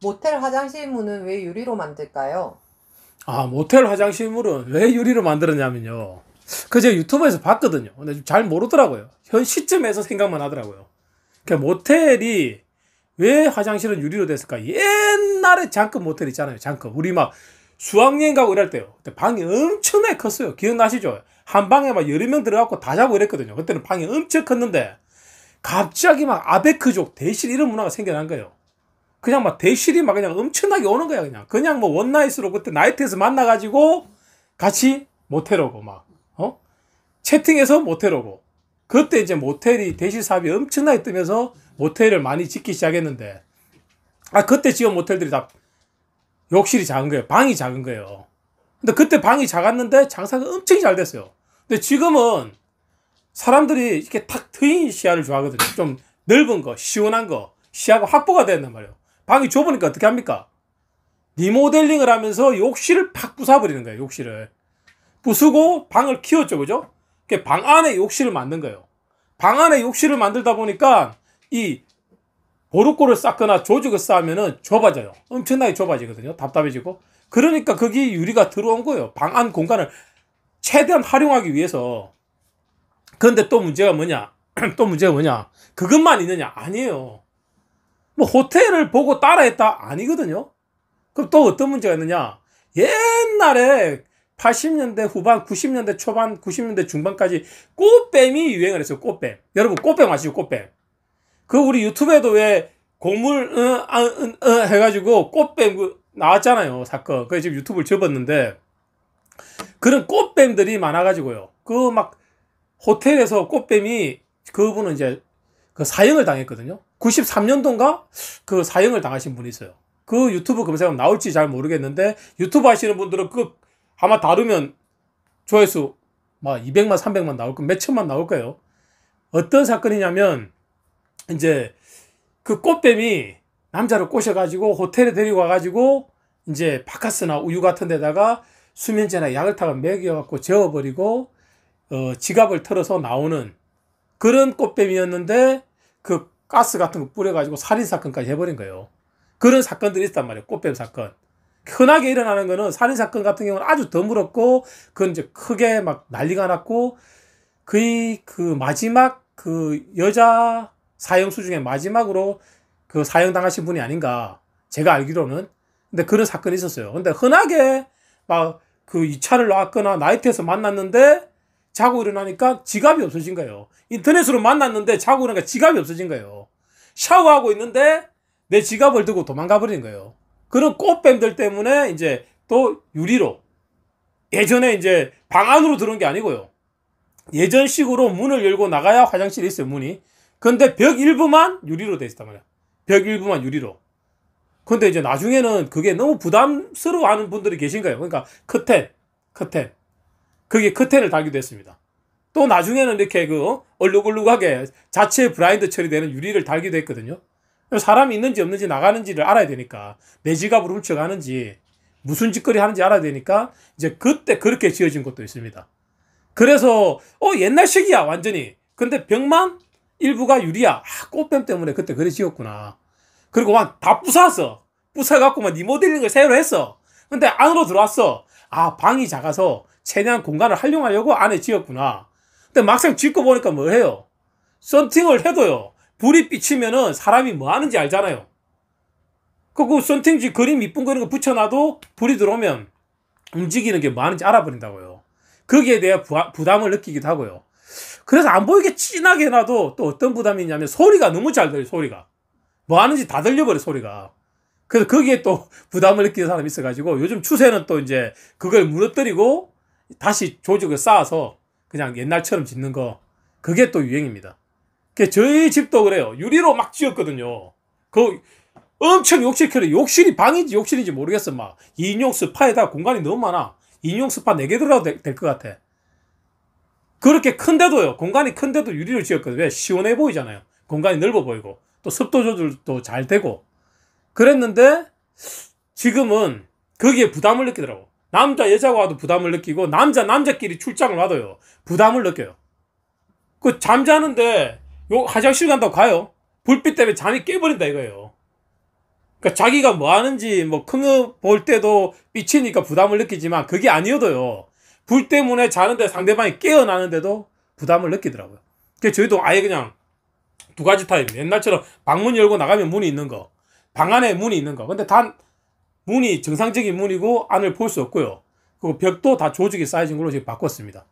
모텔 화장실 문은 왜 유리로 만들까요? 아 모텔 화장실 문은 왜 유리로 만들었냐면요. 그 제가 유튜브에서 봤거든요. 근데 잘 모르더라고요. 현 시점에서 생각만 하더라고요. 그 모텔이 왜 화장실은 유리로 됐을까? 옛날에 잠깐 모텔 있잖아요. 잠깐 우리 막 수학여행 가고 이럴 때요. 그때 방이 엄청나게 컸어요. 기억나시죠? 한 방에 막 여러 명 들어갖고 다 자고 이랬거든요. 그때는 방이 엄청 컸는데 갑자기 막 아베크족 대실 이런 문화가 생겨난 거예요. 그냥 막 대실이 막 그냥 엄청나게 오는 거야 그냥 그냥 뭐 원나잇으로 그때 나이트에서 만나가지고 같이 모텔 오고 막 어? 채팅해서 모텔 오고 그때 이제 모텔이 대실 사업이 엄청나게 뜨면서 모텔을 많이 짓기 시작했는데 아 그때 지금 모텔들이 다 욕실이 작은 거예요 방이 작은 거예요 근데 그때 방이 작았는데 장사가 엄청 잘 됐어요 근데 지금은 사람들이 이렇게 탁 트인 시야를 좋아하거든요 좀 넓은 거 시원한 거 시야가 확보가 됐단 말이에요 방이 좁으니까 어떻게 합니까? 리모델링을 하면서 욕실을 팍 부숴버리는 거예요, 욕실을. 부수고 방을 키웠죠, 그죠? 방 안에 욕실을 만든 거예요. 방 안에 욕실을 만들다 보니까 이 보루골을 쌓거나 조직을 쌓으면은 좁아져요. 엄청나게 좁아지거든요. 답답해지고. 그러니까 거기 유리가 들어온 거예요. 방 안 공간을 최대한 활용하기 위해서. 그런데 또 문제가 뭐냐? 또 문제가 뭐냐? 그것만 있느냐? 아니에요. 뭐 호텔을 보고 따라했다 아니거든요. 그럼 또 어떤 문제가 있느냐? 옛날에 80년대 후반, 90년대 초반, 90년대 중반까지 꽃뱀이 유행을 했어요. 꽃뱀. 여러분 꽃뱀 아시죠? 꽃뱀. 그 우리 유튜브에도 왜 곡물 응, 응, 응, 해가지고 꽃뱀 그 나왔잖아요. 사건. 그 지금 유튜브를 접었는데 그런 꽃뱀들이 많아가지고요. 그 막 호텔에서 꽃뱀이 그분은 이제 그 사형을 당했거든요. 93년도인가 그 사형을 당하신 분이 있어요. 그 유튜브 검색하면 나올지 잘 모르겠는데 유튜브 하시는 분들은 그 아마 다루면 조회수 막 200만 300만 나올 거몇 천만 나올 거예요. 어떤 사건이냐면 이제 그 꽃뱀이 남자를 꼬셔가지고 호텔에 데리고 와가지고 이제 바카스나 우유 같은 데다가 수면제나 약을 타고 먹여갖고 재워버리고 어, 지갑을 털어서 나오는 그런 꽃뱀이었는데 그 가스 같은 거 뿌려가지고 살인 사건까지 해버린 거예요. 그런 사건들이 있단 말이에요. 꽃뱀 사건. 흔하게 일어나는 거는 살인 사건 같은 경우는 아주 드물었고, 그건 이제 크게 막 난리가 났고, 그의 그 마지막 그 여자 사형수 중에 마지막으로 그 사형 당하신 분이 아닌가. 제가 알기로는. 근데 그런 사건이 있었어요. 근데 흔하게 막 그 이차를 놨거나 나이트에서 만났는데 자고 일어나니까 지갑이 없어진 거예요. 인터넷으로 만났는데 자고 일어나니까 지갑이 없어진 거예요. 샤워하고 있는데 내 지갑을 들고 도망가 버린 거예요. 그런 꽃뱀들 때문에 이제 또 유리로 예전에 이제 방 안으로 들어온 게 아니고요. 예전식으로 문을 열고 나가야 화장실에 있어요, 문이. 근데 벽 일부만 유리로 돼 있단 말이야. 벽 일부만 유리로. 근데 이제 나중에는 그게 너무 부담스러워하는 분들이 계신 거예요. 그러니까 커튼, 커튼. 거기에 커튼을 달기도 했습니다. 또 나중에는 이렇게 그 얼룩얼룩하게 자체 브라인드 처리되는 유리를 달기도 했거든요. 사람이 있는지 없는지 나가는지를 알아야 되니까 내지갑을 훔쳐가는지 무슨 짓거리 하는지 알아야 되니까 이제 그때 그렇게 지어진 것도 있습니다. 그래서 어 옛날식이야 완전히. 근데 벽만 일부가 유리야. 아, 꽃뱀 때문에 그때 그래 지었구나. 그리고 막다부숴서부숴갖고막 리모델링을 새로 했어. 근데 안으로 들어왔어. 아 방이 작아서 최대한 공간을 활용하려고 안에 지었구나. 근데 막상 짓고 보니까 뭘 뭐 해요? 썬팅을 해도요. 불이 비치면은 사람이 뭐 하는지 알잖아요. 그거고 그 썬팅지 그림 이쁜 그런 거 붙여놔도 불이 들어오면 움직이는 게 뭐 하는지 알아버린다고요. 거기에 대해 부담을 느끼기도 하고요. 그래서 안 보이게 진하게 해놔도 또 어떤 부담이 있냐면 소리가 너무 잘 들려요, 소리가. 뭐 하는지 다 들려버려, 소리가. 그래서 거기에 또 부담을 느끼는 사람이 있어가지고 요즘 추세는 또 이제 그걸 무너뜨리고 다시 조직을 쌓아서 그냥 옛날처럼 짓는 거 그게 또 유행입니다. 그 저희 집도 그래요. 유리로 막 지었거든요. 그 엄청 욕실 켜요. 욕실이 방인지 욕실인지 모르겠어. 막 인용 스파에다 공간이 너무 많아. 인용 스파 4개 들어가도 될 것 같아. 그렇게 큰데도요. 공간이 큰데도 유리로 지었거든요. 왜 시원해 보이잖아요. 공간이 넓어 보이고 또 습도 조절도 잘 되고 그랬는데 지금은 거기에 부담을 느끼더라고. 남자 여자가 와도 부담을 느끼고 남자 남자끼리 출장을 와도요 부담을 느껴요. 그 잠자는데 요 화장실 간다고 가요. 불빛 때문에 잠이 깨버린다 이거예요. 그러니까 자기가 뭐 하는지 뭐큰 거 볼 때도 삐치니까 부담을 느끼지만 그게 아니어도요. 불 때문에 자는데 상대방이 깨어나는데도 부담을 느끼더라고요. 그 저희도 아예 그냥 두 가지 타입. 옛날처럼 방문 열고 나가면 문이 있는 거. 방 안에 문이 있는 거. 근데 단 문이 정상적인 문이고 안을 볼 수 없고요. 그리고 벽도 다 조직이 쌓여진 걸로 지금 바꿨습니다.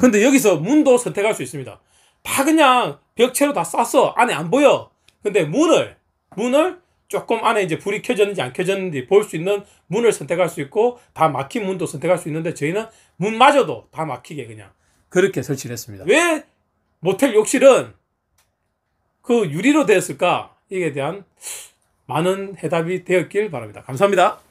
근데 여기서 문도 선택할 수 있습니다. 다 그냥 벽체로 다 쌌어. 안에 안 보여. 근데 문을, 문을 조금 안에 이제 불이 켜졌는지 안 켜졌는지 볼 수 있는 문을 선택할 수 있고 다 막힌 문도 선택할 수 있는데 저희는 문마저도 다 막히게 그냥 그렇게 설치를 했습니다. 왜 모텔 욕실은 그 유리로 되었을까? 이에 대한 많은 해답이 되었길 바랍니다. 감사합니다.